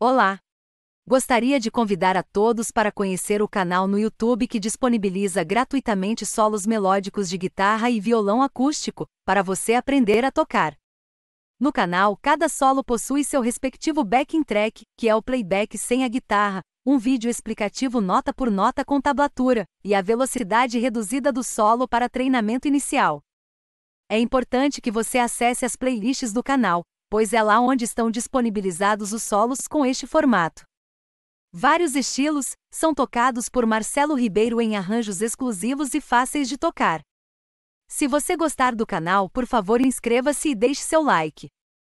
Olá! Gostaria de convidar a todos para conhecer o canal no YouTube que disponibiliza gratuitamente solos melódicos de guitarra e violão acústico, para você aprender a tocar. No canal, cada solo possui seu respectivo backing track, que é o playback sem a guitarra, um vídeo explicativo nota por nota com tablatura, e a velocidade reduzida do solo para treinamento inicial. É importante que você acesse as playlists do canal, pois é lá onde estão disponibilizados os solos com este formato. Vários estilos são tocados por Marcelo Ribeiro em arranjos exclusivos e fáceis de tocar. Se você gostar do canal, por favor, inscreva-se e deixe seu like.